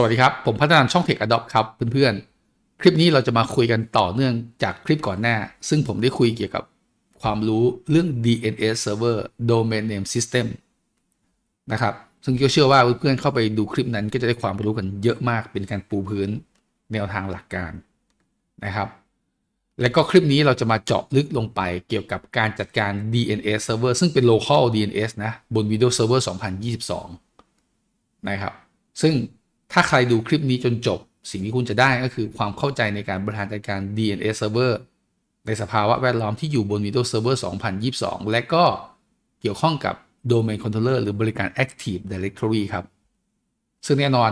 สวัสดีครับผมพัฒนานช่องเทคอดด o p ครับเพื่อนๆคลิปนี้เราจะมาคุยกันต่อเนื่องจากคลิปก่อนหน้า ซึ่งผมได้คุยเกี่ยวกับความรู้เรื่อง DNS Server Domain Name System นะครับซึ่งก็เชื่อว่าเพื่อนๆเข้าไปดูคลิปนั้นก็จะได้ความรู้กันเยอะมากเป็นการปูพื้นแนวทางหลักการนะครับ และก็คลิปนี้เราจะมาเจาะลึกลงไปเกี่ยวกับการจัดการ DNS Server ซึ่งเป็น local DNS นะบน Windows Server 2022นะครับซึ่งถ้าใครดูคลิปนี้จนจบ สิ่งที่คุณจะได้ก็คือความเข้าใจในการบริหารจัดการ DNS Server ในสภาวะแวดล้อมที่อยู่บน Windows Server 2022 และก็เกี่ยวข้องกับ Domain Controller หรือบริการ Active Directory ครับ ซึ่งแน่นอน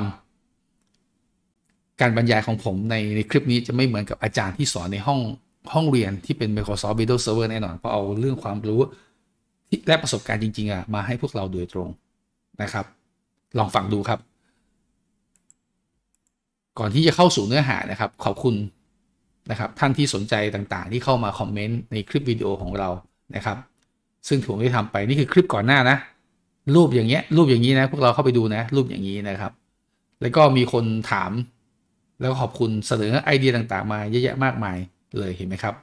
การบรรยายของผมในในคลิปนี้จะไม่เหมือนกับอาจารย์ที่สอนในห้อง ห้องเรียนที่เป็น Microsoft Windows Server แน่นอน เพราะเอาเรื่องความรู้ และประสบการณ์จริง ๆอะมาให้พวกเราโดยตรงนะครับ ลองฟังดูครับก่อนที่จะเข้าสู่เนื้อหานะครับขอบคุณนะครับ ท่านที่สนใจต่างๆ ที่เข้ามาคอมเมนต์ ในคลิปวิดีโอของเรานะครับ ซึ่งผมได้ทำไปนี่คือคลิปก่อนหน้านะ รูปอย่างเงี้ยรูปอย่างนี้นะ พวกเราเข้าไปดูนะ รูปอย่างนี้นะครับ แล้วก็มีคนถาม แล้วขอบคุณเสนอไอเดียต่างๆมา เยอะแยะมากมายเลยเห็นไหมครับ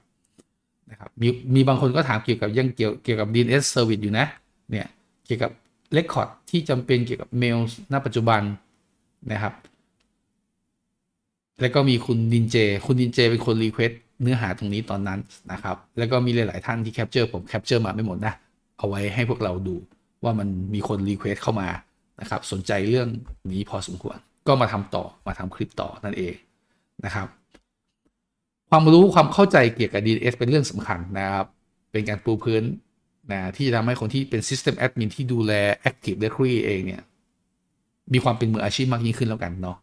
นะครับมีมีบางคนก็ถามเกี่ยวกับยังเกี่ยวเกี่ยวกับ DNS Service อยู่นะเนี่ยเกี่ยวกับ Record ที่จำเป็นเกี่ยวกับ Mail ณปัจจุบันนะครับแล้วก็มีคุณดินเจ คุณดินเจ เป็นคน รีเควสเนื้อหาตรงนี้ตอนนั้น นะครับ แล้วก็มีหลาย ๆ ท่านที่แคปเจอร์ผมแคปเจอร์มาไม่หมดนะ เอาไว้ให้พวกเราดูว่ามันมีคน รีเควสเข้ามา นะครับ สนใจเรื่องนี้พอสมควร ก็มาทำต่อมาทำคลิปต่อนั่นเองนะครับ ความ รู้ความเข้าใจเกี่ยวกับ DNS เป็นเรื่องสำคัญนะครับ เป็นการปูพื้นนะที่จะทำให้คนที่เป็น System Admin ที่ดูแล Active Directory เองเนี่ย มีความเป็นมืออาชีพมากยิ่งขึ้นแล้วกันเนาะ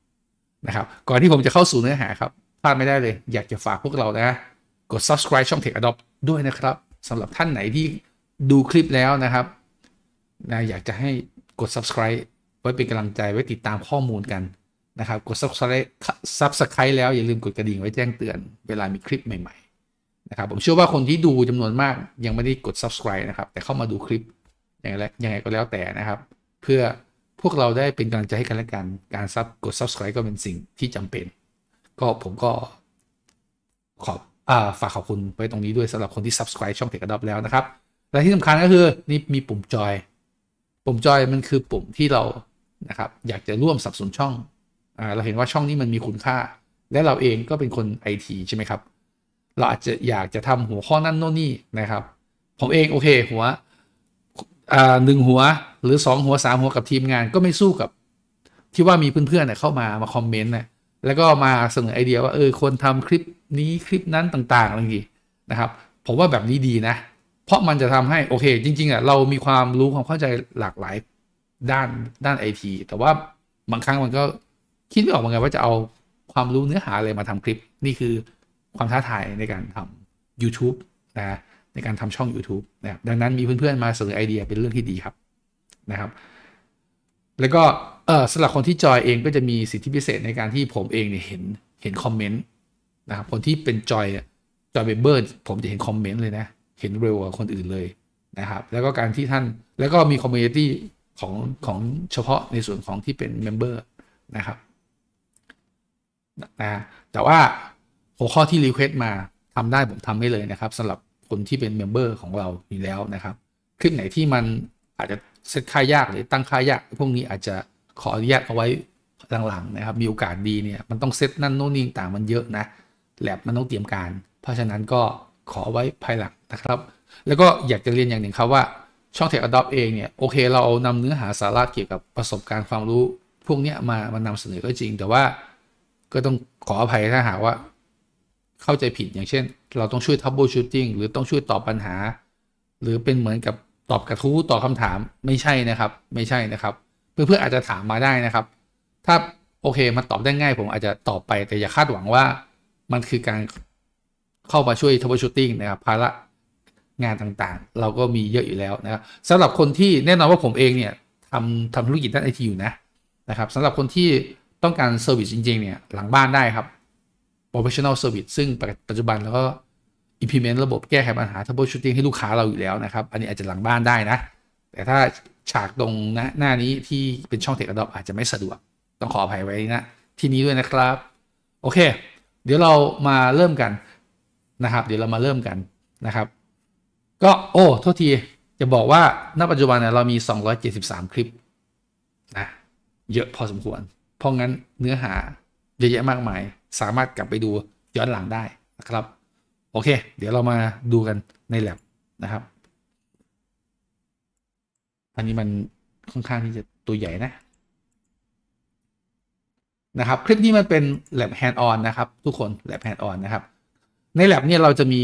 นะครับก่อนที่ผมจะเข้าสู่เนื้อหาครับพลาดไม่ได้เลย อยากจะฝากพวกเรานะกด subscribe ช่อง Tech Adopt ด้วยนะครับสำหรับท่านไหนที่ดูคลิปแล้วนะครับนะอยากจะให้กด subscribe ไว้เป็นกำลังใจไว้ติดตามข้อมูลกันนะครับ กด subscribe subscribe แล้วอย่าลืมกดกระดิ่งไว้แจ้งเตือนเวลามีคลิปใหม่ๆนะครับผมเชื่อว่าคนที่ดูจำนวนมากยังไม่ได้กด subscribe นะครับแต่เข้ามาดูคลิปอย่างไรยังไงก็แล้วแต่นะครับ เพื่อพวกเราได้เป็นกำลังใจให้กัน และกัน การซับกด subscribe ก็เป็นสิ่งที่จำเป็น ก็ผมก็ขอบอฝากขอบคุณไปตรงนี้ด้วยสำหรับคนที่ subscribe ช่องเทคดับแล้วนะครับ และที่สำคัญก็คือ นี่มีปุ่มจอย ปุ่มจอยมันคือปุ่มที่เรา นะครับอยากจะร่วมสับสนช่องอเราเห็นว่าช่องนี้มันมีคุณค่า และเราเองก็เป็นคนไอทีใช่ไหมครับ เราอาจจะอยากจะทำหัวข้อนั่นโน่นนี่นะครับ ผมเองโอเค หัวหนึ่งหัวหรือสองหัวสามหัวกับทีมงานก็ไม่สู้กับ ที่ว่ามีเพื่อนๆเเข้ามามาคอมเมนต์นะแล้วก็มาเสนอไอเดียว่า เออควรทำคลิปนี้คลิปนั้นต่างๆอะไรอย่างงี้นะครับ ผมว่าแบบนี้ดีนะ เพราะมันจะทำให้โอเคจริงๆอ่ะเรามีความรู้ความเข้าใจหลากหลายด้านด้านไอที แต่ว่าบางครั้งมันก็คิดไม่ออกเหมือนกันว่าจะเอาความรู้เนื้อหาอะไรมาทำคลิปนี่คือความท้าทายในการทำ YouTube นะในการทำช่อง YouTube นะครับ ดังนั้น มีเพื่อนๆมาเสนอไอเดียเป็นเรื่องที่ดีครับนะครับแล้วก็เออสำหรับคนที่จอยเองก็จะมีสิทธิพิเศษในการที่ผมเองเนี่ยเห็นเห็นคอมเมนต์นะครับคนที่เป็นจอยจอยเบอร์ผมจะเห็นคอมเมนต์เลยนะเห็นเร็วกว่าคนอื่นเลยนะครับแล้วก็การที่ท่านแล้วก็มีคอมมูนิตี้ของของเฉพาะในส่วนของที่เป็นเมมเบอร์นะครับนะแต่ว่าหัวข้อที่รีเควสต์มาทำได้ผมทำได้เลยนะครับสำหรับคนที่เป็นเมมเบอร์ของเราอยู่แล้ว นะครับคลิปไหนที่มันอาจจะเซตค่ายากหรือตั้งค่ายาก พวกนี้อาจจะขออนุญาตเอาไว้หลังๆนะครับ มีโอกาสดีเนี่ยมันต้องเซตนั่นโน่นนี่ต่างมันเยอะนะแลบมันต้องเตรียมการ เพราะฉะนั้นก็ขอไว้ภายหลังนะครับ แล้วก็อยากจะเรียนอย่างหนึ่งครับว่า ช่องเทคอดอปเองเนี่ยโอเคเราเอานำเนื้อหาสาระเกี่ยวกับประสบการณ์ความรู้ พวกนี้มามานำเสนอก็จริง แต่ว่าก็ต้องขออภัยถ้าหากว่า เข้าใจผิดอย่างเช่นเราต้องช่วย trouble shooting หรือต้องช่วยตอบปัญหา หรือเป็นเหมือนกับตอบกระทู้ตอบคาถามไม่ใช่นะครับ ไม่ใช่นะครับเพื่อน่อาจจะถามมาได้นะครับ ถ้าโอเคมันตอบได้ง่ายผมอาจจะตอบไป แต่ อย่าคาดหวังว่ามันคือการเข้ามาช่วย trouble shooting นะครับภาระงานต่างๆ เราก็มีเยอะอยู่แล้วนะครับสำหรับคนที่แน่นอนว่าผมเองเนี่ยทำทำธุรกิจด้านไอทีอยู่นะนะครับสำหรับคนที่ต้องการเซอร์วิสจริงๆเนี่ยหลังบ้านได้ครับ professional service ซึ่งปัจจุบันแล้วก็ implement ระบบแก้ไขปัญหา troubleshooting ให้ลูกค้าเราอยู่แล้วนะครับ อันนี้อาจจะหลังบ้านได้นะ แต่ถ้าฉากตรงนะหน้านี้ที่เป็นช่อง Tech a d o b อาจจะไม่สะดวกต้องขออภัยไว้นะที่นี้ด้วยนะครับ โอเค เดี๋ยวเรามาเริ่มกันนะครับ เดี๋ยวเรามาเริ่มกันนะครับ ก็โอ้โทษทีจะบอกว่าณปัจจุบันเนี่ยเรามี 273 คลิปนะเยอะพอสมควร เพราะงั้นเนื้อหาเยอะแยะมากมายสามารถกลับไปดูย้อนหลังได้นะครับ โอเค เดี๋ยวเรามาดูกันในแลบ นะครับ อันนี้มันค่อนข้างที่จะตัวใหญ่นะ นะครับคลิปนี้มันเป็นแลบแฮนด์ออนนะครับ ทุกคนแลบแฮนด์ออนนะครับ ในแลบเนี่ยเราจะมี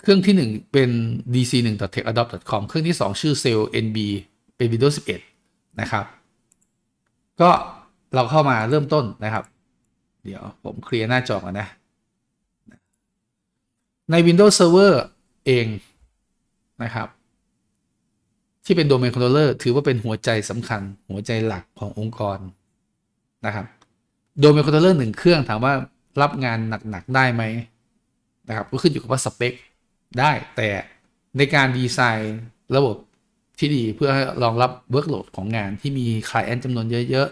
เครื่องที่ 1 เป็น dc 1 t e c h a d o p t c o m เครื่องที่ 2 ชื่อ Cell NB เป็น Windows 11 นะครับ ก็เราเข้ามาเริ่มต้นนะครับเดี๋ยวผมเคลียร์หน้าจอก่อนนะ ใน Windows Server เองนะครับ ที่เป็น Domain Controller ถือว่าเป็นหัวใจสำคัญหัวใจหลักขององค์กรนะครับ โดเมนคอนโทรเลอร์หนึ่งเครื่องถามว่ารับงานหนัก ๆ ได้ไหม นะครับก็ขึ้นอยู่กับว่าสเปคได้แต่ในการดีไซน์ระบบที่ดีเพื่อรองรับเวิร์กโหลดของงานที่มีคลายแอนจำนวนเยอะ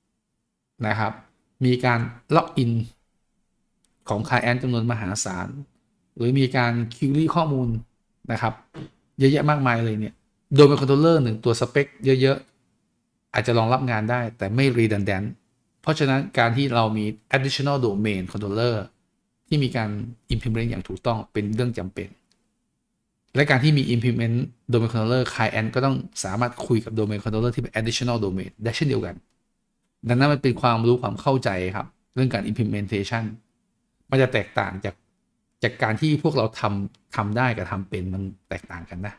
ๆนะครับมีการล็อกอิน ของคลายแอนจำนวนมหาศาลหรือมีการคิวรี่ข้อมูลนะครับ เยอะแยะมากมายเลยเนี่ย โดยเป็นคอนโทรลเลอร์หนึ่งตัวสเปคเยอะๆ อาจจะรองรับงานได้แต่ไม่ redundant เพราะฉะนั้นการที่เรามี additional domain controller ที่มีการ implement อย่างถูกต้องเป็นเรื่องจำเป็น และการที่มี implement domain controller client ก็ต้องสามารถคุยกับ domain controller ที่เป็น additional domain ได้เช่นเดียวกันดังนั้นมันเป็นความรู้ความเข้าใจ ครับ เรื่องการ implementation มันจะแตกต่างจากจากการที่พวกเราทำทำได้กับทำเป็นมันแตกต่างกันนะ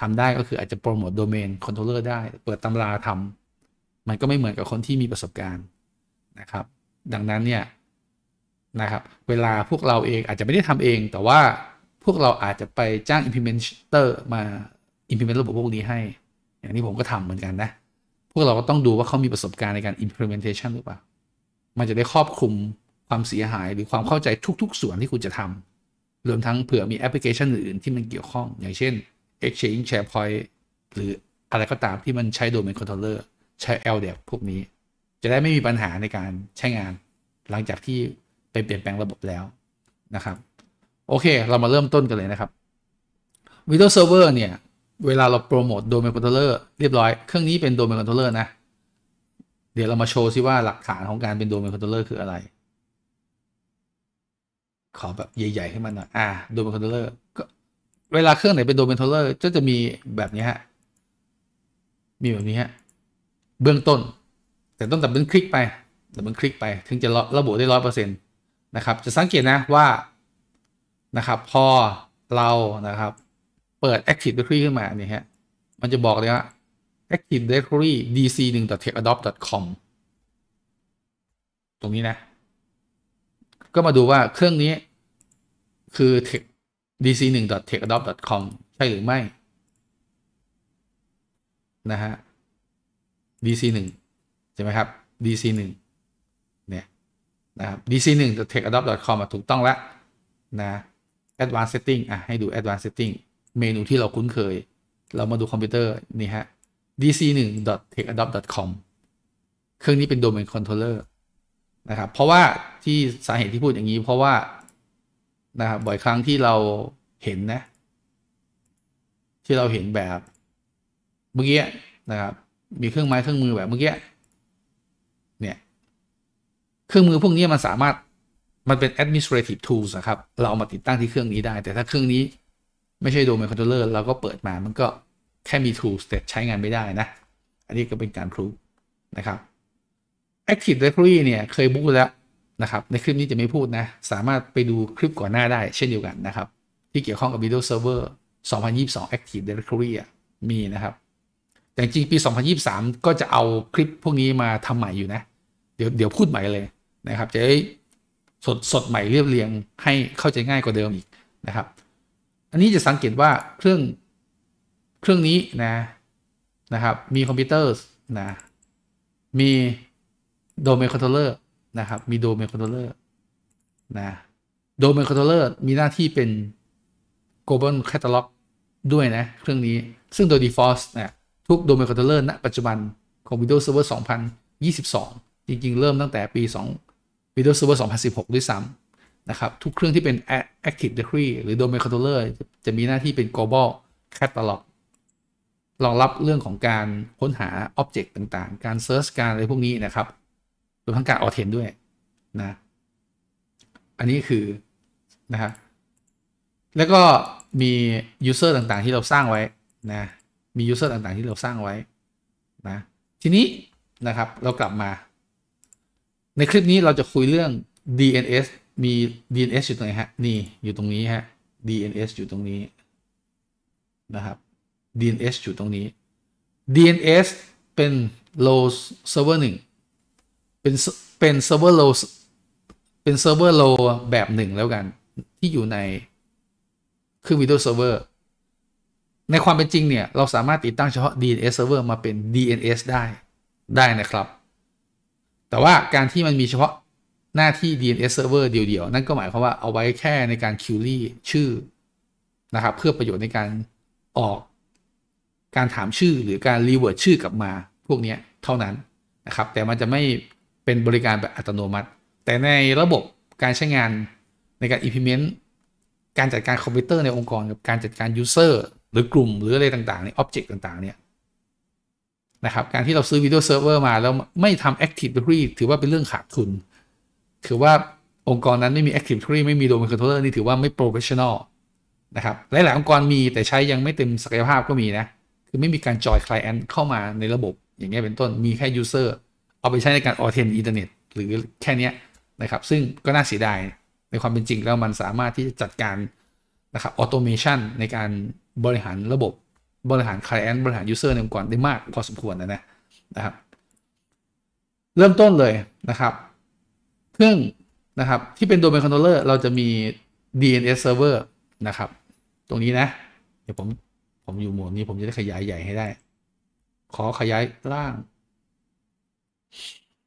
ทำได้ก็คืออาจจะโปรโมทโดเมนคอนโทรลเลอร์ได้ เปิดตำราทำมันก็ไม่เหมือนกับคนที่มีประสบการณ์นะครับ ดังนั้นเนี่ยนะครับเวลาพวกเราเองอาจจะไม่ได้ทำเอง แต่ว่าพวกเราอาจจะไปจ้าง implementer มา implement ระบบพวกนี้ให้ อย่างนี้ผมก็ทำเหมือนกันนะพวกเราก็ต้องดูว่าเขามีประสบการณ์ในการ implementation หรือเปล่า มันจะได้ครอบคลุมความเสียหายหรือความเข้าใจทุกๆ ส่วนที่คุณจะทำรวมทั้งเผื่อมีแอปพลิเคชันอื่นๆ ที่มันเกี่ยวข้อง อย่างเช่น Exchange SharePoint หรืออะไรก็ตามที่มันใช้ Domain Controller ใช้ LDAP พวกนี้ จะได้ไม่มีปัญหาในการใช้งาน หลังจากที่ไปเปลี่ยนแปลงระบบแล้วนะครับ โอเค เรามาเริ่มต้นกันเลยนะครับ Windows Server เนี่ยเวลาเราโปรโมทโดเมนคอนโทรเลอร์เรียบร้อยเครื่องนี้เป็นโดเมนคอนโทรเลอร์นะ เดี๋ยวเรามาโชว์ซิว่าหลักฐานของการเป็นโดเมนคอนโทรเลอร์คืออะไร ขอแบบใหญ่ๆให้มันหน่อยอ่าโดเมนคอนโทรเลอร์ก็เวลาเครื่องไหนเป็นโดเมนคอนโทรเลอร์ก็จะมีแบบนี้ฮะมีแบบนี้ฮะเบื้องต้น แต่ต้องดับเบิลคลิกไปดับเบิลคลิกไป ถึงจะระบุได้ร้อยเปอร์เซ็นต์นะครับ จะสังเกตนะว่านะครับ พอเรานะครับเปิด Active Directory ขึ้นมาเนี่ยฮะ มันจะบอกเลยว่า Active Directory dc 1 t e c h a d o p t com ตรงนี้นะ ก็มาดูว่าเครื่องนี้ คือ tech dc 1 t e c h a d o p t com ใช่หรือไม่ นะฮะ dc 1ใช่ไหมครับ dc 1เนี่ยนะครับ dc 1 t e c h a d o p t com ถูกต้องแล้วนะ advanced setting อ่ะ ให้ดู advanced setting เมนูที่เราคุ้นเคย เรามาดูคอมพิวเตอร์นี่ฮะ dc1.techadopt.com เครื่องนี้เป็นโดเมนคอนโทรลเลอร์นะครับเพราะว่าที่สาเหตุที่พูดอย่างนี้เพราะว่านะครับบ่อยครั้งที่เราเห็น นะ ที่เราเห็นแบบ เมื่อกี้นะครับมีเครื่องไม้เครื่องมือแบบเมื่อกี้เนี่ยเครื่องมือพวกนี้มันสามารถมันเป็น administrative tools นะครับเราเอามาติดตั้งที่เครื่องนี้ได้ แต่ถ้าเครื่องนี้ไม่ใช่โดเมนคอนโทรเลอร์เราก็เปิดมามันก็แค่มี t o l s แต่ใช้งานไม่ได้นะ อันนี้ก็เป็นการพรู e นะครับ Active Directory เนี่ยเคยบูกแล้ว นะครับในคลิปนี้จะไม่พูดนะ สามารถไปดูคลิปก่อนหน้าได้ เช่นเดียวกันนะครับ ที่เกี่ยวข้องกับ Windows Server 2022 Active Directory มีนะครับ แต่จริงปี 2023 ก็จะเอาคลิปพวกนี้มาทำใหม่อยู่นะ เดี๋ยวเดี๋ยวพูดใหม่เลยนะครับ จะ้สดสดใหม่เรียบเรียง ให้เข้าใจง่ายกว่าเดิมอีกนะครับอันนี้จะสังเกตว่าเครื่องเครื่องนี้นะนะครับ มีคอมพิวเตอร์นะมีโดเมนคอนโทรเลอร์นะครับมีโดเมนคอนโทรเลอร์นะโดเมนคอนโทรเลอร์มีหน้าที่เป็น global catalog ด้วยนะ เครื่องนี้ ซึ่งโดย default นะ ทุกโดเมนคอนโทรเลอร์ณปัจจุบันของ Windows Server 2022 จริงๆ เริ่มตั้งแต่ปี2 Windows Server 2016 ด้วยซ้ำนะครับ ทุกเครื่องที่เป็น Active Directory หรือ Domain Controller จะมีหน้าที่เป็น Global Catalog รองรับเรื่องของการค้นหา Object ต่างๆ การ Search การอะไรพวกนี้นะครับรวมทั้งการออเทนด้วยนะอันนี้คือนะับแล้วก็มี User ต่างๆ ที่เราสร้างไว้นะมี User ต่างๆ ที่เราสร้างไว้นะทีนี้นะครับ เรากลับมา ในคลิปนี้เราจะคุยเรื่อง DNS มี DNS อยู่ตรงไหนฮะ นี่อยู่ตรงนี้ฮะ DNS อยู่ตรงนี้นะครับ DNS อยู่ตรงนี้ DNS เป็น low server หนึ่งเป็นเป็น server low เป็น server low แบบหนึ่งแล้วกันที่อยู่ในเครื่อง Windows Server ในความเป็นจริงเนี่ย เราสามารถติดตั้งเฉพาะ DNS server มาเป็น DNS ได้ได้นะครับ แต่ว่าการที่มันมีเฉพาะหน้าที่ DNS server เดียว ๆ นั่นก็หมายความว่าเอาไว้แค่ในการ query ชื่อนะครับเพื่อประโยชน์ในการออกการถามชื่อหรือการ r e ิร r ดชื่อกลับมาพวกนี้เท่านั้นนะครับแต่มันจะไม่เป็นบริการแบบอัตโนมัติ แต่ในระบบการใช้งานในการ implement การจัดการคอมพิวเตอร์ในองค์กรกับการจัดการ user หรือกลุ่มหรืออะไรต่างๆใน object ต่างๆเนี่ยนะครับการที่เราซื้อ Windows Server มา แล้วไม่ทำ Active Directory ถือว่าเป็นเรื่องขาดทุนคือว่าองค์กรนั้นไม่มี Active Directory ไม่มีโดเมนคอนโทรลเลอร์นี่ถือว่าไม่โปรเฟชชั่นอลนะครับหลายองค์กรมีแต่ใช้ยังไม่เต็มศักยภาพก็มีนะ คือไม่มีการจอยคลเอนต์เข้ามาในระบบอย่างเงี้ยเป็นต้นมีแค่ยูเซอร์เอาไปใช้ในการออเทนอินเทอร์เน็ตหรือแค่นี้นะครับ ซึ่งก็น่าเสียดายในความเป็นจริงแล้วมันสามารถที่จะจัดการนะครับออโตเมชันในการบริหารระบบ บริหารคลเอนต์บริหารยูเซอร์ในองค์กรได้มากพอสมควรนะนะครับ เริ่มต้นเลยนะครับเครื่องนะครับที่เป็นโดเมนคอนโทรลเลอร์เราจะมี DNS server นะครับ ตรงนี้นะ เดี๋ยวผมผมอยู่หมวดนี้ ผมจะได้ขยายใหญ่ให้ได้ ขอขยายล่าง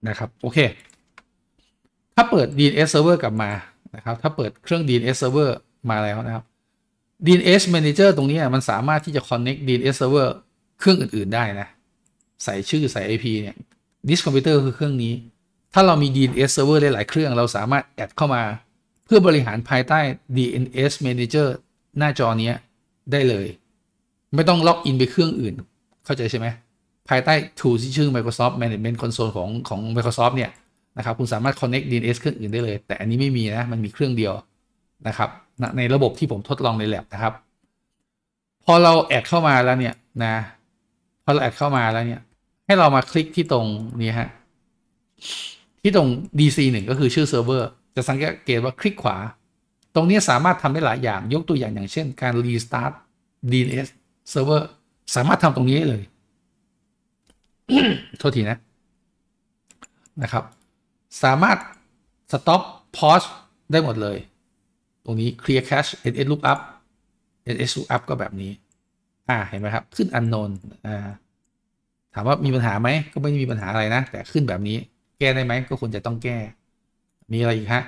นะครับโอเค ถ้าเปิด DNS server กลับมานะครับ ถ้าเปิดเครื่อง DNS server มาแล้วนะครับ DNS manager ตรงนี้มันสามารถที่จะ connect DNS server เครื่องอื่นๆได้นะ ใส่ชื่อ ใส่ IP เนี่ย disk computer คือเครื่องนี้ถ้าเรามี DNS Server หลายๆเครื่อง เราสามารถแอดเข้ามาเพื่อบริหารภายใต้ DNS Manager หน้าจอนี้ได้เลย ไม่ต้องล็อกอินไปเครื่องอื่นเข้าใจใช่ไหมภายใต้ tool ที่ชื่อ Microsoft Management Console ของของ Microsoft เนี่ยนะครับคุณสามารถ connect DNS เครื่องอื่นได้เลย แต่อันนี้ไม่มีนะมันมีเครื่องเดียวนะครับในระบบที่ผมทดลองใน l a บนะครับพอเราแอดเข้ามาแล้วเนี่ยนะพอเราแอดเข้ามาแล้วเนี่ยให้เรามาคลิกที่ตรงนี้ ฮะที่ตรง DC 1ก็คือชื่อเซิร์ฟเวอร์ จะสังเกตว่าคลิกขวา ตรงนี้สามารถทำได้หลายอย่าง ยกตัวอย่าง อย่างเช่นการรีสตาร์ท DNS server สามารถทำตรงนี้้เลย โทษทีนะ นะครับ สามารถ stop pause ได้หมดเลย ตรงนี้ clear cache ns lookup ns lookup ก็แบบนี้ อ่า เห็นไหมครับ ขึ้น unknown อ่า ถามว่ามีปัญหาไหม ก็ไม่มีปัญหาอะไรนะ แต่ขึ้นแบบนี้แก้ได้ไหมก็ควรจะต้องแก้ มีอะไรอีกฮะ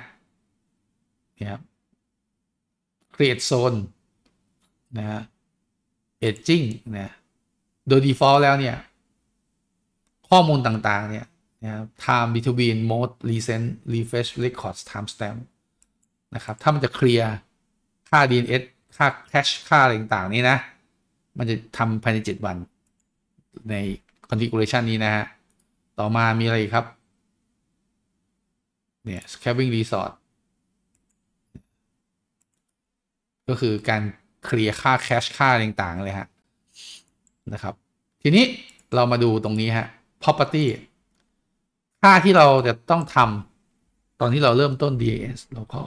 เนี่ยครับ create zone นะฮะ aging นะ โดย default แล้วเนี่ย ข้อมูลต่าง ๆ เนี่ย นะครับ time between mode recent refresh records timestamp นะครับ ถ้ามันจะเคลียร์ ค่า DNS ค่า cache ค่า อะไร ต่าง ๆ นี้ นะ มันจะทำภายใน 7วัน ใน configuration นี้ นะฮะ ต่อมามีอะไรครับเนี่ยแคปปิ้งรีสอร์ทก็คือการเคลียร์ค่าแคชค่าต่างๆ เลยฮะนะครับ ทีนี้เรามาดูตรงนี้ฮะ property ค่าที่เราจะต้องทำตอนที่เราเริ่มต้น DAS local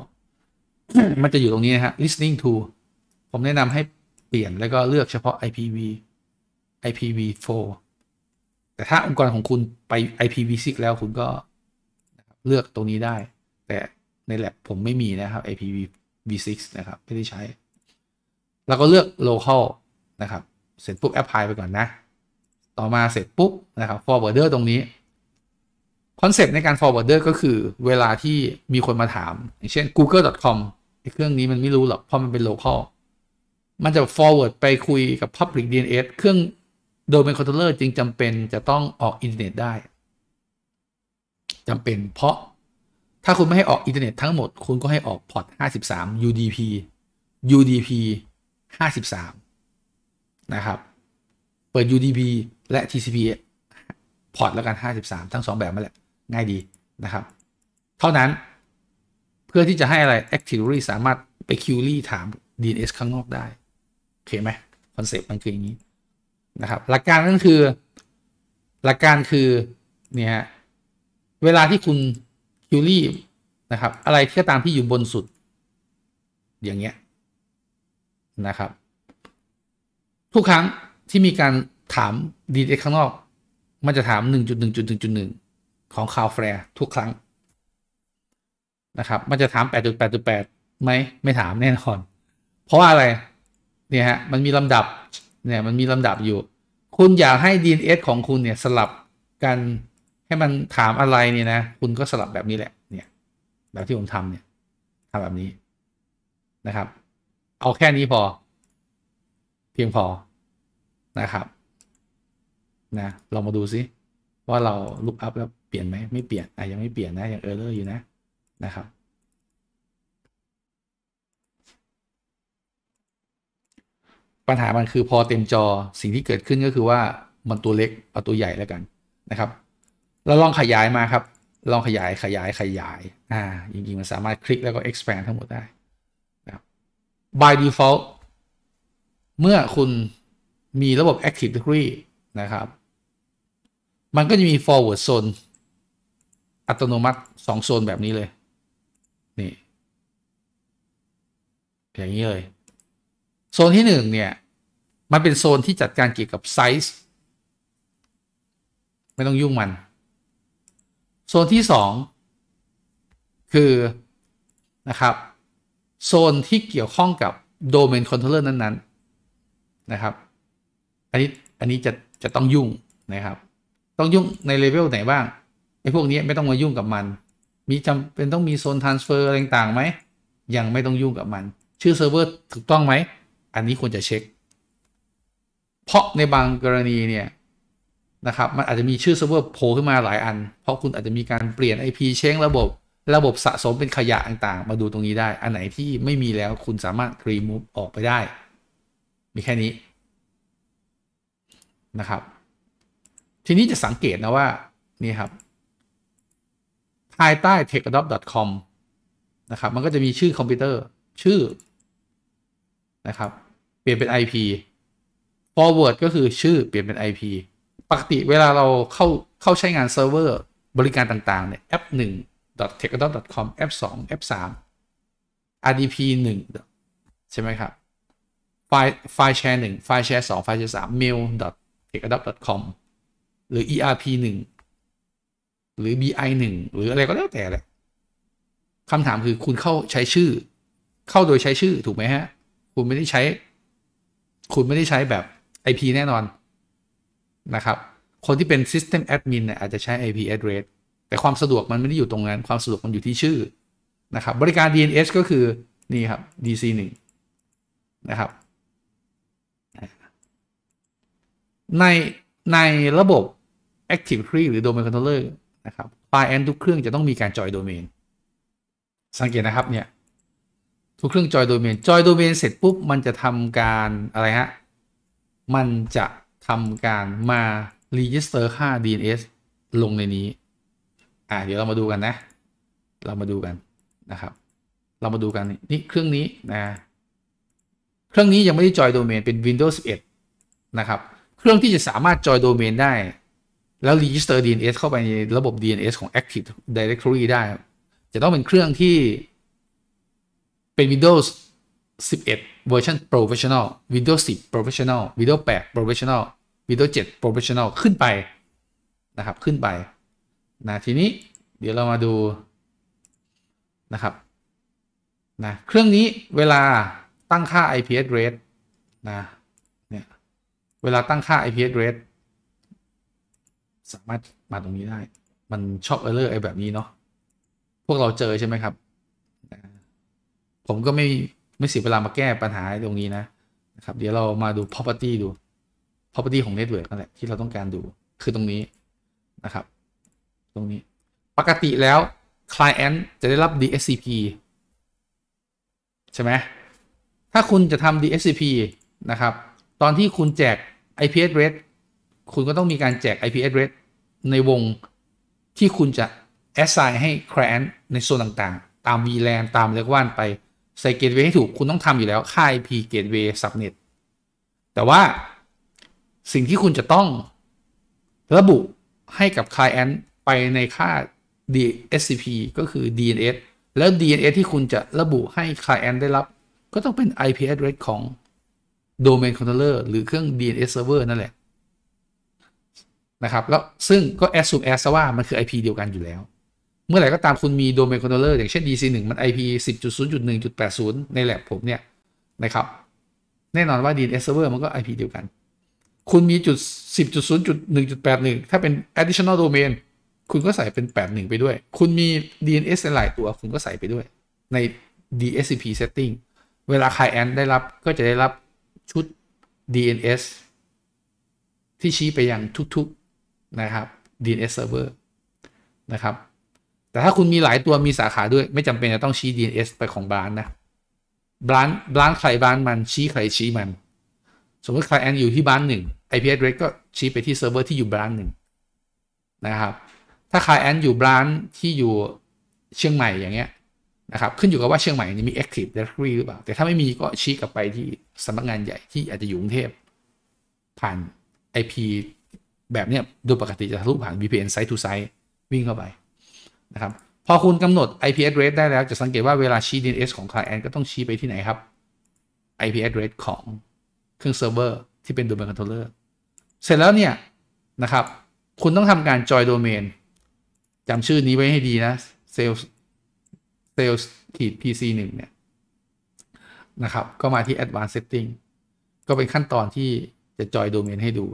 มันจะอยู่ตรงนี้นะฮะ listening to ผมแนะนำให้เปลี่ยนแล้วก็เลือกเฉพาะ IPv IPv4 แต่ถ้าองค์กรของคุณไป IPv6 แล้วคุณก็เลือกตรงนี้ได้ แต่ใน lab ผมไม่มีนะครับ IPv6 นะครับไม่ได้ใช้แล้วก็เลือก local นะครับ เสร็จปุ๊บ apply ไปก่อนนะ ต่อมาเสร็จปุ๊บนะครับ forwarder ตรงนี้คอนเซปต์ในการ forwarder ก็คือเวลาที่มีคนมาถาม อย่างเช่น google.com เครื่องนี้มันไม่รู้หรอก เพราะมันเป็น local มันจะ forward ไปคุยกับ public DNS เครื่องโดเ็นคอนโทรลเลอร์จึงจำเป็นจะต้องออกอินเทอร์เน็ตได้จำเป็นเพราะถ้าคุณไม่ ให้ ออก อินเทอร์เน็ตทั้งหมด คุณก็ให้ออก พอร์ต 53 UDP UDP 53 นะครับ เปิด UDP และ TCP พอร์ต แล้ว กัน 53 ทั้ง 2 แบบมาแหละ ง่ายดีนะครับ เท่านั้น เพื่อที่จะให้ อะไร Actively สามารถไป Query ถาม DNS ข้างนอกได้ โอเคไหมคอนเซปต์มันคือ อย่างนี้นะครับ หลักการก็คือหลักการคือเนี่ยเวลาที่คุณคิวรี่นะครับ อะไรที่ตามที่อยู่บนสุด อย่างเงี้ยนะครับ ทุกครั้งที่มีการถามดีเอข้างนอก มันจะถาม 1.1.1.1 ของคาวแฟร์ทุกครั้งนะครับ มันจะถาม 8.8.8ไหมไม่ถามแน่นอนเพราะอะไรเนี่ยฮะมันมีลำดับเนี่ยมันมีลำดับอยู่ คุณอยากให้ DNS ของคุณเนี่ยสลับกันให้มันถามอะไรเนี่ยนะ คุณก็สลับแบบนี้แหละ เนี่ยแบบที่ผมทำเนี่ยทำแบบนี้นะครับ เอาแค่นี้พอ เพียงพอนะครับ นะลองมาดูซิ ว่าเราลุกอัพแล้วเปลี่ยนไหมไม่เปลี่ยนอ่ะยังไม่เปลี่ยนนะยังเออร์เลอร์อยู่นะนะครับ ปัญหามันคือพอเต็มจอสิ่งที่เกิดขึ้นก็คือว่ามันตัวเล็กเอาตัวใหญ่แล้วกันนะครับเราลองขยายมาครับ ลองขยาย ขยาย ขยาย อ่า จริง ๆ มันสามารถคลิกแล้วก็ expand ทั้งหมดได้นะครับ by default เมื่อคุณมีระบบ active directory นะครับ มันก็จะมี forward zone อัตโนมัติ2โซนแบบนี้เลย นี่อย่างนี้เลย โซนที่1เนี่ย มันเป็นโซนที่จัดการเกี่ยวกับไซส์ไม่ต้องยุ่งมันโซนที่2คือ นะครับ โซนที่เกี่ยวข้องกับโดเมนคอนโทรลเลอร์นั้นๆนะครับ อันนี้อันนี้จะจะต้องยุ่งนะครับ ต้องยุ่งในเลเวลไหนบ้างไอ้พวกนี้ไม่ต้องมายุ่งกับมัน มีจำเป็นต้องมีโซนทรานสเฟอร์อะไรต่างไหมยังไม่ต้องยุ่งกับมัน ชื่อเซิร์ฟเวอร์ถูกต้องไหม อันนี้ควรจะเช็ค เพราะในบางกรณีเนี่ยนะครับ มันอาจจะมีชื่อเซิร์ฟเวอร์โผล่ขึ้นมาหลายอัน เพราะคุณอาจจะมีการเปลี่ยน IP เช้งระบบ ระบบสะสมเป็นขยะต่างๆ มาดูตรงนี้ได้ อันไหนที่ไม่มีแล้วคุณสามารถรีมูฟออกไปได้ มีแค่นี้ นะ ครับ ทีนี้จะสังเกต นะ ว่า นี่ ครับภายใต้ t e c h a d o p c o m นะ ครับ มันก็จะมีชื่อคอมพิวเตอร์ชื่อนะครับเปลี่ยนเป็น IP forward ก็คือชื่อเปลี่ยนเป็น IP ปกติเวลาเราเข้าเข้าใช้งานเซิร์ฟเวอร์บริการต่างๆเนี่ยแอป1 t e c h a d o t c o m แอป2แอป3 RDP 1ใช่ไหมครับไฟล์ไฟล์แชร์1ไฟล์แชร์2ไฟล์แชร์3 mail t e c h a d o t c o m หรือ ERP 1หรือ BI 1หรืออะไรก็แล้วแต่แหละคำถามคือคุณเข้าใช้ชื่อ เข้าโดยใช้ชื่อถูกไหมฮะ คุณไม่ได้ใช้ คุณไม่ได้ใช้แบบ IP แน่นอนนะครับ คนที่เป็น system admin เนี่ยอาจจะใช้ IP address แต่ความสะดวก มัน ไม่ ได้อยู่ตรงนั้น ความสะดวก มัน อยู่ที่ชื่อ นะครับ บริการ DNS ก็คือ นี่ ครับ DC1 นะครับ ใน ในระบบ Active Directory หรือ Domain Controller นะครับ ไฟล์แอนทุกเครื่องจะต้องมีการจอยโดเมนสังเกตนะครับ เนี่ย ทุกเครื่องจอยโดเมนจอยโดเมนเสร็จปุ๊บ มันจะทำการ อะไรฮะ มันจะทำการมา register ค่า DNS ลงในนี้ อ่าเดี๋ยวเรามาดูกันนะ เรามาดูกันนะครับ เรามาดูกัน นี่เครื่องนี้ นะ เครื่องนี้ยังไม่ได้ จอยโดเมน เป็น Windows 11 นะครับ เครื่องที่จะสามารถจอยโดเมนได้ แล้ว register DNS เข้าไปในระบบ DNS ของ Active Directory ได้ จะต้องเป็นเครื่องที่เป็น Windows 11เวอร์ชัน Professional Windows 10 Professional Windows 8 Professional Windows 7 Professional ขึ้นไป นะครับ ขึ้นไปนะทีนี้เดี๋ยวเรามาดูนะครับนะเครื่องนี้เวลาตั้งค่า IP address นะเนี่ยเวลาตั้งค่า IP address สามารถมาตรงนี้ได้มันชอบเออร์เรอร์ไอแบบนี้เนาะพวกเราเจอใช่ไหมครับผมก็ไม่ไม่เสียเวลามาแก้ปัญหาตรงนี้นะนะครับ เดี๋ยวเรามาดู property ดู property ของ network นั่นแหละที่เราต้องการดูคือตรงนี้นะครับ ตรงนี้ปกติแล้ว client จะได้รับ DSCP ใช่ไหมถ้าคุณจะทำ DSCP นะครับ ตอนที่คุณแจก IP address คุณก็ต้องมีการแจก IP address ในวงที่คุณจะ assign ให้ client ในโซนต่างๆ ตาม VLAN ตามเรียกว่านไปใส่เกตเวย์ให้ถูก คุณ ต้องทำอยู่แล้ว ค่า IP เกตเวสับเน็ต แต่ว่าสิ่งที่คุณจะต้องระบุให้กับ Client ไปในค่า DSCP ก็คือ DNS แล้ว DNS ที่คุณจะระบุให้ Client ได้รับ ก็ต้องเป็น IP address ของ Domain Controller หรือเครื่อง DNS Server นั่น แหละนะครับ แล้วซึ่งก็ assume as ว่ามันคือ IP เดียวกันอยู่แล้วเมื่อไหร่ก็ตามคุณมีโดเมนคอนโทรเลอร์อย่างเช่น DC1 มัน IP 10.0.1.80 ในแลบผมเนี่ยนะครับ แน่นอนว่า DNS server มันก็ IP เดียวกัน คุณมีจุด10.0.1.81 ถ้าเป็น additional domain คุณก็ใส่เป็น 81 ไปด้วย คุณมี DNS หลายตัวคุณก็ใส่ไปด้วย ใน DSCP setting เวลาใครแอนได้รับก็จะได้รับชุด DNS ที่ชี้ไปยังทุกๆ นะครับ DNS server นะครับแต่ถ้าคุณมีหลายตัวมีสาขาด้วย ไม่จำเป็นจะต้องชี้ DNS ไปของร้านนะร้านร้านใครร้านมันชี้ใครชี้มัน สมมติใครแอนอยู่ที่ร้านหนึ่ง IP address ก็ชี้ไปที่เซิร์ฟเวอร์ที่อยู่ร้านหนึ่งนะครับ ถ้าใครแอนอยู่ร้านที่อยู่เชียงใหม่อย่างเงี้ยนะครับขึ้นอยู่กับว่าเชียงใหม่นี่มี Active Directory หรือเปล่า แต่ถ้าไม่มีก็ชี้กลับไปที่สำนักงานใหญ่ที่อาจจะอยู่กรุงเทพผ่าน IP แบบเนี้ยโดยปกติจะทะลุผ่าน VPN site to site วิ่งเข้าไปนะครับ พอคุณกำหนด IP address ได้แล้วจะสังเกตว่าเวลาชี้ DNS ของ client ก็ต้องชี้ไปที่ไหนครับ IP address ของเครื่องเซิร์ฟเวอร์ที่เป็น domain controller เสร็จแล้วเนี่ย นะครับ คุณต้องทำการ join domain จำชื่อนี้ไว้ให้ดีนะ sales sales ขีด pc 1เนี่ยนะครับ ก็มาที่ advanced setting ก็เป็นขั้นตอนที่จะจอยโดเมนให้ดู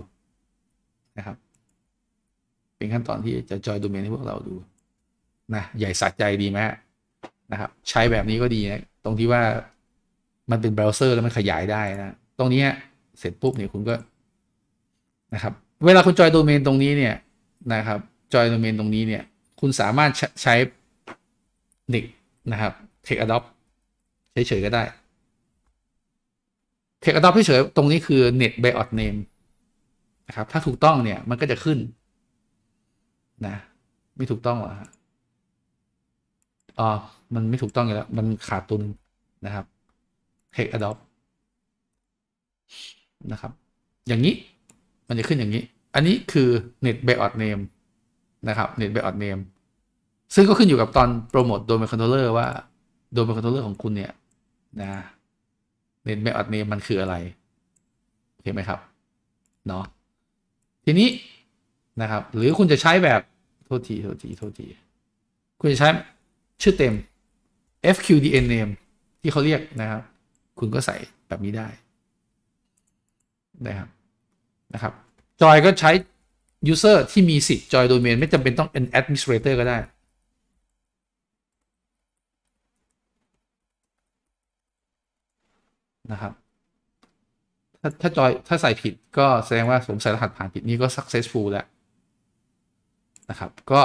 นะครับ เป็นขั้นตอนที่จะจอยโดเมนให้พวกเราดูนะใหญ่สัดใจดีไหมนะครับ ใช้แบบนี้ก็ดีนะตรงที่ว่ามันเป็นเบราว์เซอร์แล้วมันขยายได้นะตรงนี้เสร็จปุ๊บ เนี่ยคุณก็ นะครับ เวลาคุณจอยโดเมนตรงนี้เนี่ยนะครับจอยโดเมนตรงนี้เนี่ยคุณสามารถใช้เด็กนะครับ Take Adopt เฉยๆก็ได้ Take Adopt เฉยๆตรงนี้คือ Net Biot Name นะครับถ้าถูกต้องเนี่ยมันก็จะขึ้นนะไม่ถูกต้องหรออ๋อมันไม่ถูกต้องอยู่แล้ว มันขาดตัวนึงนะครับ take adopt นะครับ อย่างนี้มันจะขึ้นอย่างนี้ อันนี้คือ net buyout name นะครับ net buyout name ซึ่งก็ขึ้นอยู่กับตอนโปรโมท โดเมนคอนโทรเลอร์ว่าโดเมนคอนโทรเลอร์ของคุณเนี่ยนะเน้นไม o ออ n เนมมันคืออะไร เห็นไหมครับเนาะทีนี้นะครับ หรือคุณจะใช้แบบ โทษทีโทษทีโทษทีคุณจะใช้ชื่อเต็ม fqdn name ที่เขาเรียกนะครับ คุณก็ใส่แบบนี้ได้นะครับ นะครับ จอยก็ใช้ user ที่มีสิทธิ์จอยโดเมน ไม่จำเป็นต้องเป็น administrator ก็ได้นะครับ ถ้าถ้าจอย ถ้าใส่ผิดก็แสดงว่าผมใส่รหัสผ่านผิดนี่ก็ successful แล้ว นะครับ ก็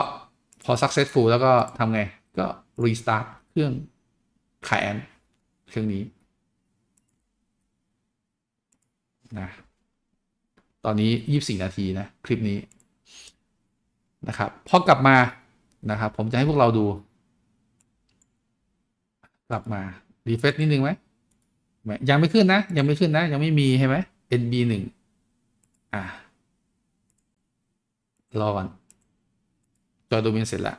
พอ successful แล้วก็ทำไงก็ รีสตาร์ท เครื่องคายแอนเครื่องนี้นะตอนนี้ 24 นาที นะ คลิปนี้ นะครับ พอ กลับมา นะครับ ผมจะให้พวกเราดู กลับมารีเฟซนิดนึงไหมยังไม่ขึ้น นะ ยังไม่ขึ้น นะ ยังไม่มีใช่ไหม NB หนึ่งอ่ะรอ ก่อนจอยดูมนเสร็จแล้ว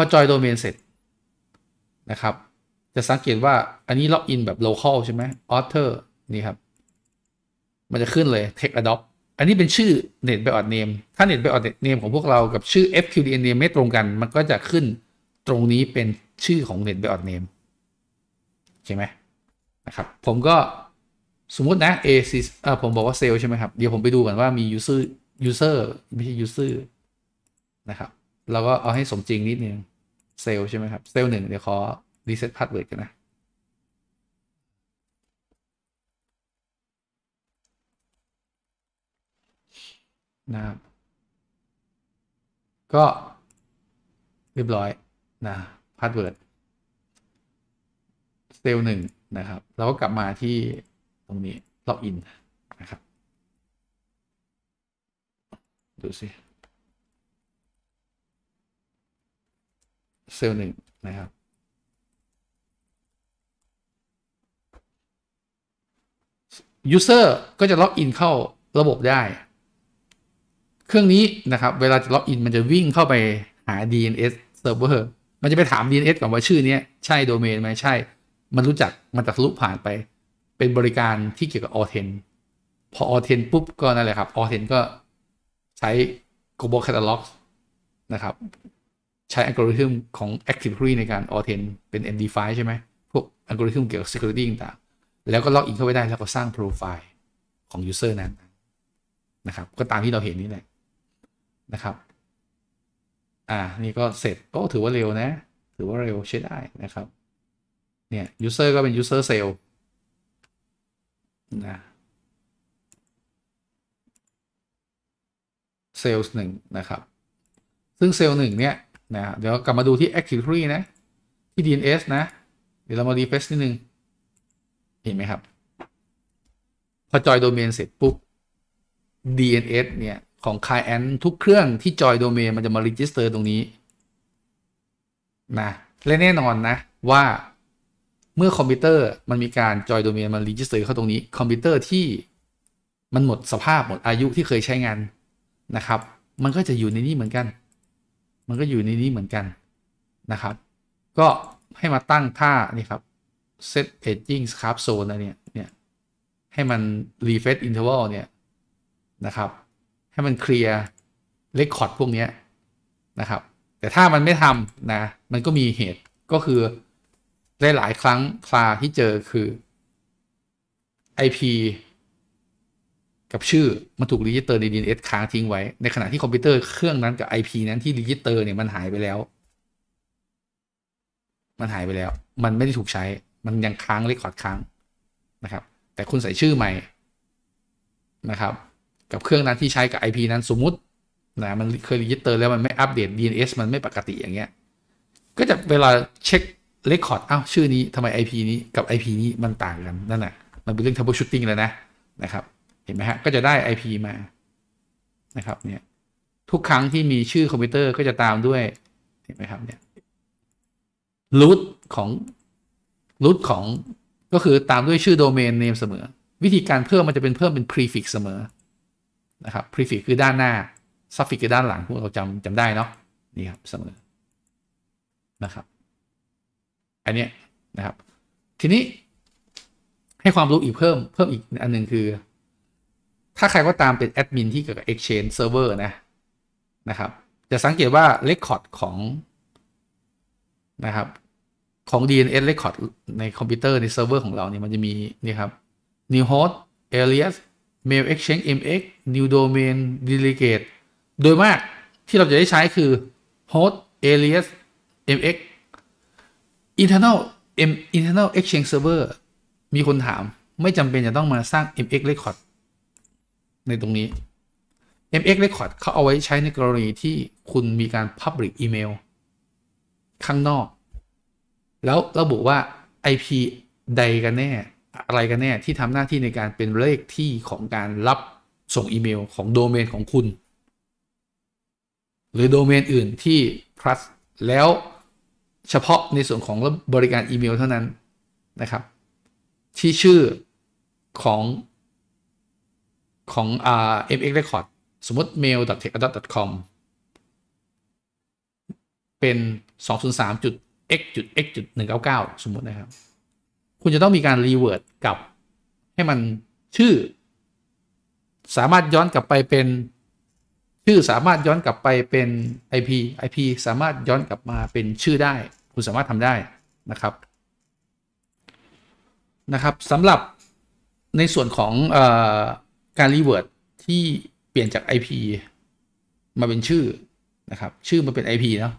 พอจอยโดเมนเสร็จนะครับ จะสังเกตว่าอันนี้ล็อกอินแบบ local ใช่ไหม author นี่ครับ มันจะขึ้นเลย t e คอ adopt อันนี้เป็นชื่อ net by odd name ถ้า net by odd name ของพวกเรากับชื่อ fqdn name ไม่ตรงกัน มันก็จะขึ้นตรงนี้เป็นชื่อของ net by o d อ name ใช่ไหมนะครับ ผมก็สมมตินะ a เออผมบอกว่า sale ใช่ไหมครับเดี๋ยวผมไปดูก่อนว่ามี user user ไม่ใช่ user นะครับเราก็เอาให้สมจริงนิดนึงเซลล์ ใช่ไหมครับเซลล์หนึ่งเดี๋ยวขอรีเซ็ตพาสเวิร์ดกันนะ นะครับก็เรียบร้อย นะพาสเวิร์ดเซลล์หนึ่งนะครับ เราก็ กลับมาที่ตรงนี้ ล็อกอิน นะครับดูสิเซลล์หนึ่งนะครับยูเซอร์ก็จะล็อกอินเข้าระบบได้ เครื่องนี้นะครับ เวลาจะล็อกอินมันจะวิ่งเข้าไปหา DNS server มันจะไปถาม DNS ก่อนว่าชื่อนี้ใช่โดเมนไหมใช่ มันรู้จัก มันจะทะลุผ่านไป เป็นบริการที่เกี่ยวกับ a u t h e n พอ a u t h e n ปุ๊บก็นั่นแหละครับ a u t h e n ก็ใช้ Global Catalog นะครับใช้อัลกอริทึมของ a c t i v e r y ในการ Authent เป็น MD5 ใช่ไหมพวกอัลกอริทึมเกี่ยวกับ Security ต่างๆแล้วก็ล็อกอินเข้าไปได้ แล้วก็สร้างโปรไฟล์ของ User นั้นนะครับ ก็ตามที่เราเห็นนี่แหละนะครับ อ่า นี่ก็เสร็จ ก็ถือว่าเร็วนะ ถือว่าเร็วใช้ได้นะครับ เนี่ย User ก็เป็น User Sale นะเซลล์หนึ่งนะครับ ซึ่งเซลล์หนึ่งเนี่ยนะเดี๋ยวกลับมาดูที่ Activity นะ ที่ DNS นะ เดี๋ยวเรามาดีเฟซนิดนึง เห็นไหมครับ พอจอยโดเมนเสร็จปุ๊บ DNS เนี่ย ของ Client ทุกเครื่องที่จอยโดเมนมันจะมารีจิสเตอร์ตรงนี้นะและแน่นอนนะว่าเมื่อคอมพิวเตอร์มันมีการจอยโดเมนมันรีจิสเตอร์เข้าตรงนี้ คอมพิวเตอร์ที่มันหมดสภาพหมดอายุที่เคยใช้งานนะครับ มันก็จะอยู่ในนี้เหมือนกันมันก็อยู่ในนี้เหมือนกันนะครับ ก็ให้มาตั้งท่านี่ ครับ set aging scarp zone อะเนี่ย เนี่ย ให้มัน refresh interval เนี่ย นะครับ ให้มันเคลียร์ record พวกนี้นะครับ แต่ถ้ามันไม่ทำนะ มันก็มีเหตุ ก็คือหลายครั้งคลาที่เจอคือ IP กับชื่อ มันถูกรีจิสเตอร์ใน DNS ค้างทิ้งไว้ ในขณะที่คอมพิวเตอร์เครื่องนั้นกับ IP นั้นที่รีจิสเตอร์เนี่ยมันหายไปแล้ว มันหายไปแล้ว มันไม่ได้ถูกใช้ มันยังค้างเลขขอดค้างนะครับ แต่คุณใส่ชื่อใหม่นะครับ กับเครื่องนั้นที่ใช้กับ IP นั้นสมมุตินะมันเคยรีจิสเตอร์แล้วมันไม่อัปเดต DNS มันไม่ปกติอย่างเงี้ย ก็จะเวลาเช็คเลขขอดอ้าวชื่อนี้ทำไม IP นี้กับ IP นี้มันต่างกันนั่นแหละมันเป็นเรื่องทับ u บ l e ติ o o t แล้วนะนะครับเห็นไหมฮะก็จะได้ IP มานะครับเนี่ยทุกครั้งที่มีชื่อคอมพิวเตอร์ก็จะตามด้วยเห็นไหมครับเนี่ยรูทของรูทของก็คือตามด้วยชื่อโดเมนเนมเสมอวิธีการเพิ่มมันจะเป็นเพิ่มเป็น prefix เสมอนะครับ prefix คือด้านหน้า suffix คือด้านหลัง พวกเราจำจำได้เนาะนี่ครับเสมอนะครับอันนี้นะครับ ทีนี้ให้ความรู้อีกเพิ่มเพิ่มอีกอันหนึ่งคือถ้าใครก็ตามเป็นแอดมินที่เกี่ยวกับ Exchange Server นะนะครับ จะสังเกตว่า Record ของนะครับของ DNS Record ในคอมพิวเตอร์ในเซิร์ฟเวอร์ของเราเนี่ยมันจะมีนี่ครับ New Host Alias Mail Exchange MX New Domain Delegate โดยมากที่เราจะได้ใช้คือ Host Alias MX Internal M Internal Exchange Server มีคนถามไม่จำเป็นจะต้องมาสร้าง MX Record ในตรงนี้ MX Record เขาเอาไว้ใช้ในกรณีที่คุณมีการ Public Email ข้างนอก แล้วระบุว่า IP ใดกันแน่อะไรกันแน่ที่ทำหน้าที่ในการเป็นเลขที่ของการรับส่งอีเมลของโดเมนของคุณ หรือโดเมนอื่นที่ plus แล้วเฉพาะในส่วนของบริการอีเมลเท่านั้นนะครับ ที่ชื่อของของอ่า fx record สมมติ mail tech a d o com เป็น 203.x x 199สมมตินะครับ คุณจะต้องมีการรีเวิร์ดกลับให้มันชื่อสามารถย้อนกลับไปเป็น ชื่อสามารถย้อนกลับไปเป็น IP IP สามารถย้อนกลับมาเป็นชื่อได้ คุณสามารถทำได้นะครับนะครับสำหรับในส่วนของการรีเวิร์ดที่เปลี่ยนจาก IP มาเป็นชื่อนะครับ ชื่อมันเป็น IP เนาะ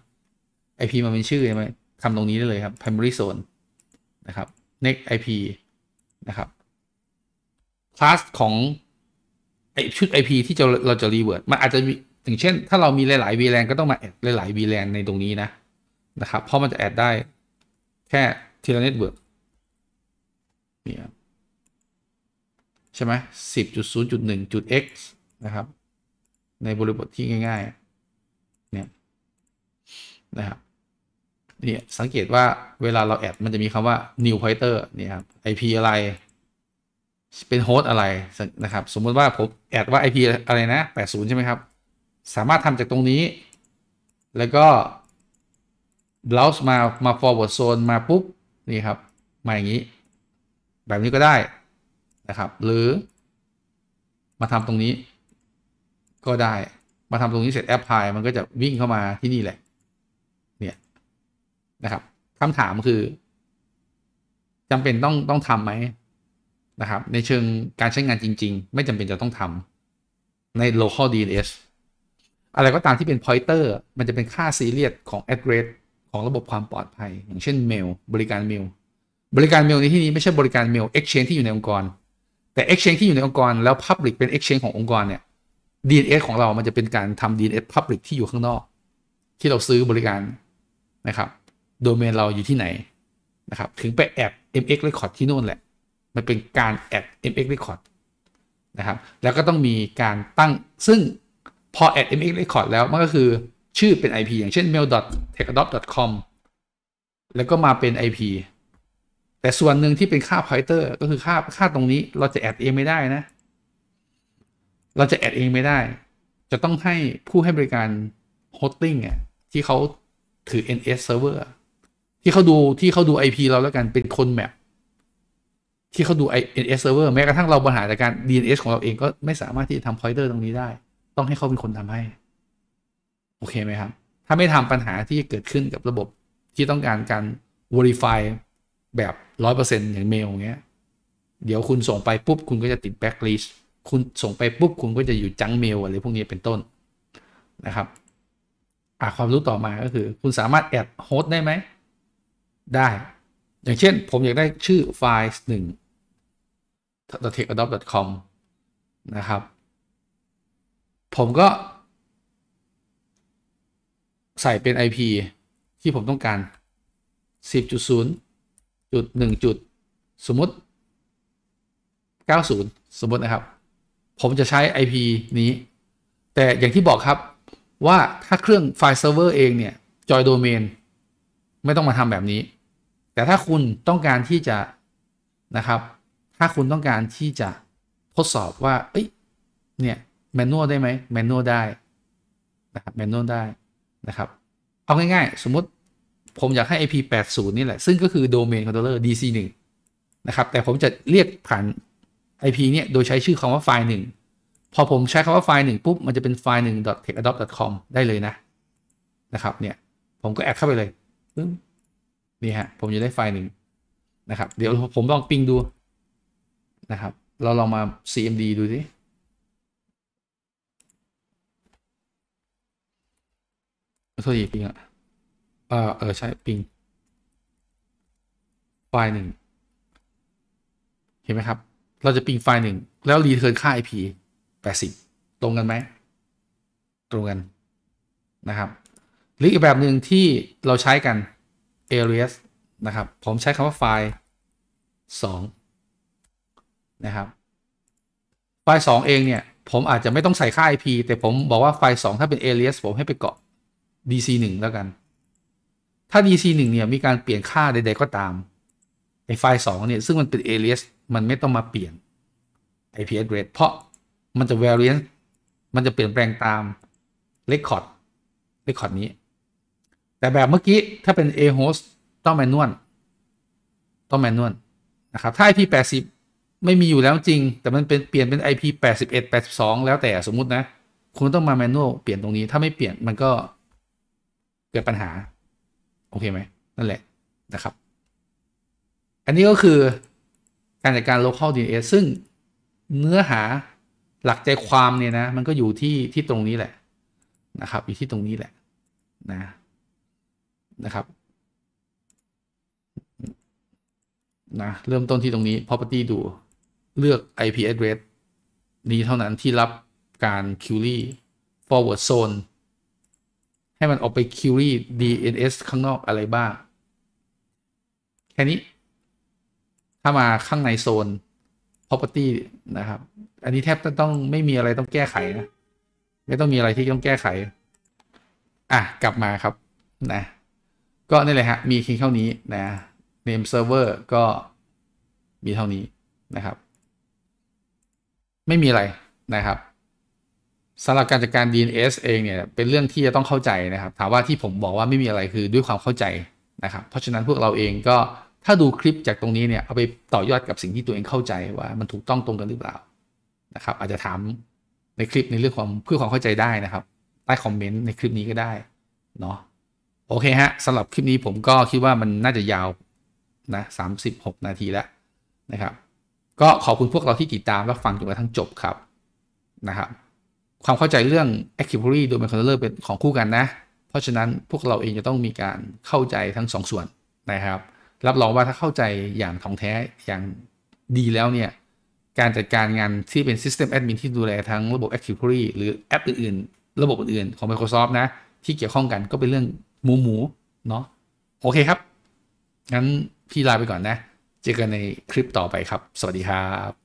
IP มาเป็นชื่อใช่ไหมทำตรงนี้ ได้เลย ครับ primary zone นะครับ next IP นะครับ class ของไอชุด IP ที่จะเราจะ รีเวิร์ดมัน อาจจะอย่างเช่น ถ้าเรามีหลาย ๆ VLAN ก็ต้องมา แอดหลายๆ VLAN ในตรงนี้นะนะครับ เพราะมันจะแอดได้แค่ทีละเน็ตเวิร์กเนี่ยช่ไหมสิบจุดศูนย์จุดหนึ่งจุด x นะครับ ในบริบทที่ง่ายๆ เนี่ยนะครับ เนี่ยสังเกตว่าเวลาเราแอดมันจะมีคำว่า new pointer เนี่ยครับ ip อะไรเป็นโฮสต์อะไรนะครับ สมมติว่าผมแอดว่า ip อะไรนะ 80 ใช่ไหมครับ สามารถทำจากตรงนี้ แล้วก็ browse มามา forward zone มาปุ๊บ นี่ครับ มาอย่างนี้ แบบนี้ก็ได้นะครับ หรือ มาทำตรงนี้ ก็ได้ มาทำตรงนี้เสร็จแอปพลายมันก็จะวิ่งเข้ามาที่นี่แหละ เนี่ย นะครับคำถามคือ จำเป็นต้องต้องทํำไหมนะครับ ในเชิงการใช้งานจริง ๆ ไม่จำเป็นจะต้องทำใน local DNS อะไรก็ตามที่เป็น pointer มันจะเป็นค่า ซีเรียสของ address ของระบบความปลอดภัย อย่างเช่นเมลบริการเมลบริการเมลในที่นี้ไม่ใช่บริการเมล exchange ที่อยู่ในองค์กรแต่ Exchange ที่อยู่ในองค์กรแล้ว Public เป็น Exchange ขององค์กรเนี่ย DNS ของเรามันจะเป็นการทำ DNS Public ที่อยู่ข้างนอก ที่เราซื้อบริการนะครับ โดเมนเราอยู่ที่ไหน นะครับ ถึงไปแอด MX Record ที่นู่นแหละ มันเป็นการแอด MX Record นะครับ แล้วก็ต้องมีการตั้งซึ่งพอแอด MX Record แล้ว มันก็คือชื่อเป็น IP อย่างเช่น mail t e c h a d o p com แล้วก็มาเป็น IP แต่ส่วนหนึ่งที่เป็นค่า p o เตอร์ก็คือค่าค่าตรงนี้ เราจะแอดเองไม่ได้นะ เราจะแอดเองไม่ได้ จะต้องให้ผู้ให้บริการโฮสติ้งอ่ะที่เขาถือ NS server ที่เขาดูที่เขาดู IP เราแล้วกันเป็นคนแมปที่เขาดู NS server แม้กระทั่งเราบริหารจากการ DNS ของเราเองก็ไม่สามารถที่จะทำอยเตอร์ตรงนี้ได้ ต้องให้เขาเป็นคนทำให้โอเคไหมครับถ้าไม่ทำปัญหาที่เกิดขึ้นกับระบบที่ต้องการการ verify แบบร้อยเปอร์เซ็นต์อย่างเมลเงี้ยเดี๋ยวคุณส่งไป ปุ๊บ คุณก็จะติดแบ็กลิสคุณส่งไปปุ๊บ คุณก็จะอยู่จังเมลอะไรพวกนี้เป็นต้นนะครับอ่ความรู้ต่อมาก็คือ คุณสามารถแอดโฮสต์ได้ไหม ได้ อย่างเช่นผมอยากได้ชื่อไฟล์หนึ่ง t e c h a d o p t c o m นะครับ ผมก็ ใส่เป็น IP ที่ผมต้องการ 10.0จุดหนึ่งจุดสมมติ 90 สมมตินะครับผมจะใช้ IP นี้แต่อย่างที่บอกครับว่าถ้าเครื่องไฟล์เซิร์ฟเวอร์เองเนี่ย จอยโดเมนไม่ต้องมาทำแบบนี้แต่ถ้าคุณต้องการที่จะนะครับถ้าคุณต้องการที่จะทดสอบว่าเอ้ยเนี่ย แมนนวลได้ไหมแมนนวลได้นะครับแมนนวลได้นะครับเอาง่าย ๆ สมมติผม อยากให้ IP80 นี่ แหละ ซึ่งก็คือ โดเมนคอนโทรลเลอร์ DC1 นะครับ แต่ผมจะเรียก ผ่าน IP เนี่ย โดยใช้ชื่อคำว่าไฟล์หนึ่งพอผมใช้คำว่าไฟล์หนึ่งปุ๊บ มันจะเป็นไฟล์หนึ่ง .techadopt.com ได้เลยนะนะครับ เนี่ย ผมก็ แอดเข้าไปเลยปึ๊บนี่ ฮะ ผมจะได้ไฟล์หนึ่งนะครับเดี๋ยวผมลองปิงดูนะครับ เราลองมา cmd ดูสิโทษทีปิงอะเออเออใช่ปิงไฟล์หนึ่งเห็นไหมครับ เราจะปิงไฟล์หนึ่งแล้วรีเทิร์นค่า IP 80 ตรงกันไหมตรงกัน นะครับหรืออีกแบบหนึ่งที่เราใช้กัน alias นะ ครับ ผมใช้คำว่าไฟล์2นะครับไฟล์2เองเนี่ย ผมอาจจะไม่ต้องใส่ค่า IP แต่ ผม บอกว่าไฟล์2ถ้าเป็น alias ผมให้ไปเกาะ dc 1แล้วกันถ้า DC 1เนี่ยมีการเปลี่ยนค่า ใด ๆ ก็ตาม ไอ้ ไฟล์ 2 เนี่ย ซึ่ง มัน เป็น alias มันไม่ต้องมาเปลี่ยน IP address เพราะมันจะ variance มันจะเปลี่ยนแปลงตาม record record นี้ แต่แบบเมื่อกี้ ถ้าเป็น a host ต้องแมนนวลต้องแมนนวลนะครับ ถ้า IP 80 ไม่มีอยู่แล้วจริง แต่ มันเป็นเปลี่ยนเป็น IP 81 82 แล้วแต่สมมุตินะคุณต้องมาแมนนวลเปลี่ยนตรงนี้ถ้าไม่เปลี่ยนมันก็เกิดปัญหาโอเคไหมนั่นแหละนะครับ อันนี้ก็คือการจัดการ local DNS ซึ่งเนื้อหาหลักใจความเนี่ยนะ มันก็อยู่ที่ ที่ตรงนี้แหละนะครับ อยู่ที่ตรงนี้แหละ นะนะครับ นะ เริ่มต้นที่ตรงนี้ property ดูเลือก IP address นี้เท่านั้นที่รับการ query forward zone ให้มันออกไปคิวรี่ DNS ข้างนอกอะไรบ้าง แค่นี้ ถ้ามาข้างในโซน property นะครับ อันนี้แทบต้องไม่มีอะไรต้องแก้ไขนะ ไม่ต้องมีอะไรที่ต้องแก้ไข อ่ะ กลับมาครับ นะ ก็นี่แหละฮะ มีเพียงเท่านี้นะ name server ก็มีเท่านี้นะครับ ไม่มีอะไรนะครับสำหรับการจัดการ DNS เองเนี่ยเป็นเรื่องที่จะต้องเข้าใจนะครับถามว่าที่ผมบอกว่าไม่มีอะไรคือด้วยความเข้าใจนะครับ เพราะฉะนั้นพวกเราเองก็ถ้าดูคลิปจากตรงนี้เนี่ยเอาไปต่อยอดกับสิ่งที่ตัวเองเข้าใจว่ามันถูกต้องตรงกันหรือเปล่านะครับ อาจจะถามในคลิปในเรื่องความเพื่อความเข้าใจได้นะครับ ใต้คอมเมนต์ในคลิปนี้ก็ได้เนาะโอเคฮะสำหรับคลิปนี้ผมก็คิดว่ามันน่าจะยาวนะสามสิบหกนาทีแล้วนะครับ ก็ขอบคุณพวกเราที่ติดตามและฟังจนกระทั่งจบครับนะครับความเข้าใจเรื่อง Active โดยม i ค r น c ทร t เ o อร์เป็นของคู่กันนะ เพราะฉะนั้นพวกเราเองจะต้องมีการเข้าใจทั้ง 2สส่วนนะครับ รับรองว่าถ้าเข้าใจอย่างท่องแท้อย่างดีแล้วเนี่ย การจัดการงานที่เป็น System Admin ที่ดูแลทั้งระบบ Active Directory หรือ แอปอื่นๆ ระบบอื่น ๆ ของ Microsoft นะ ที่เกี่ยวข้องกันก็เป็นเรื่องหมูหมูเนาะโอเคครับงั้นพี่ลาไปก่อนนะ เจอกันในคลิปต่อไปครับ สวัสดีครับ